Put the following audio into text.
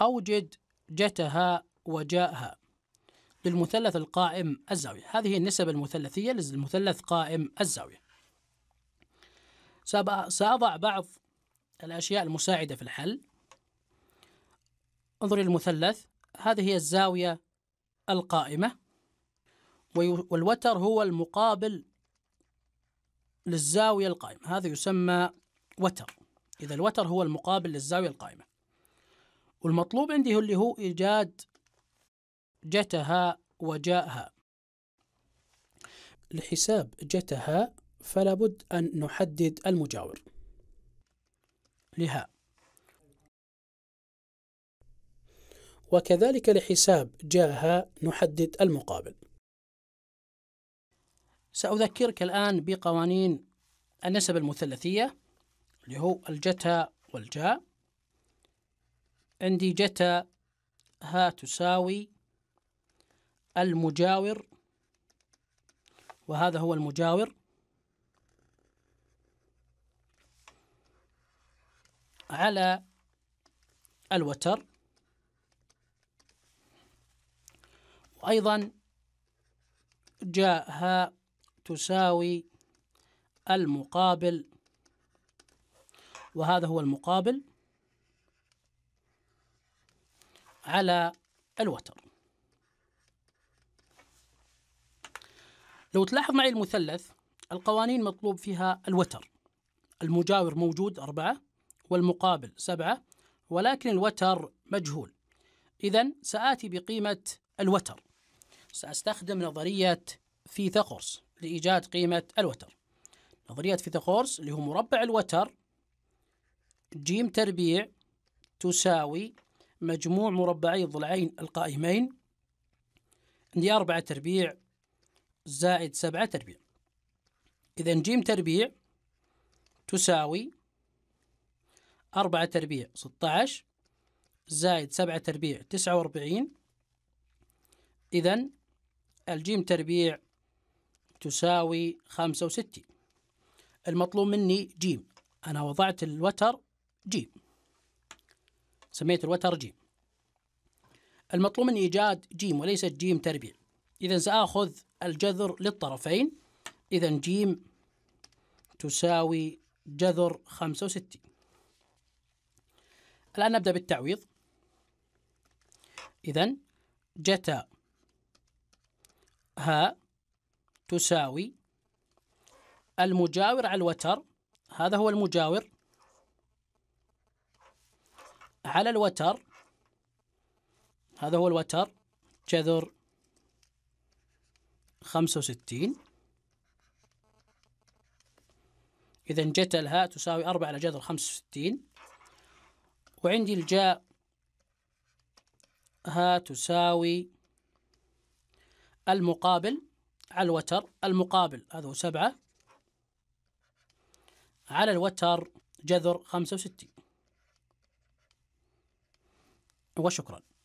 أوجد جتها وجاءها للمثلث القائم الزاوية هذه النسب المثلثية للمثلث قائم الزاوية سأضع بعض الأشياء المساعدة في الحل انظر المثلث هذه هي الزاوية القائمة والوتر هو المقابل للزاوية القائمة هذا يسمى وتر إذا الوتر هو المقابل للزاوية القائمة والمطلوب عندي هو اللي هو إيجاد جتها وجاءها لحساب جتها فلا بد أن نحدد المجاور لها وكذلك لحساب جاءها نحدد المقابل سأذكرك الآن بقوانين النسب المثلثية اللي هو الجتها والجاء ها تساوي المجاور وهذا هو المجاور على الوتر وأيضا جاء ها تساوي المقابل وهذا هو المقابل على الوتر لو تلاحظ معي المثلث القوانين مطلوب فيها الوتر المجاور موجود أربعة والمقابل سبعة ولكن الوتر مجهول إذا سآتي بقيمة الوتر سأستخدم نظرية فيثاغورس لإيجاد قيمة الوتر نظرية فيثاغورس اللي هو مربع الوتر ج تربيع تساوي مجموع مربعي الضلعين القائمين عندي أربعة تربيع زائد سبعة تربيع إذا جيم تربيع تساوي أربعة تربيع ستة عشر زائد سبعة تربيع تسعة وأربعين إذا الجيم تربيع تساوي خمسة وستين المطلوب مني جيم أنا وضعت الوتر جيم سميت الوتر جيم المطلوب مني إيجاد جيم وليست جيم تربيع إذا سآخذ الجذر للطرفين إذا جيم تساوي جذر خمسة وستين الآن نبدأ بالتعويض إذا جتا ها تساوي المجاور على الوتر هذا هو المجاور على الوتر هذا هو الوتر جذر خمسة وستين إذا جت الهاء تساوي أربعة على جذر خمسة وستين وعندي الجاء ها تساوي المقابل على الوتر المقابل هذا هو سبعة على الوتر جذر خمسة وستين وشكرا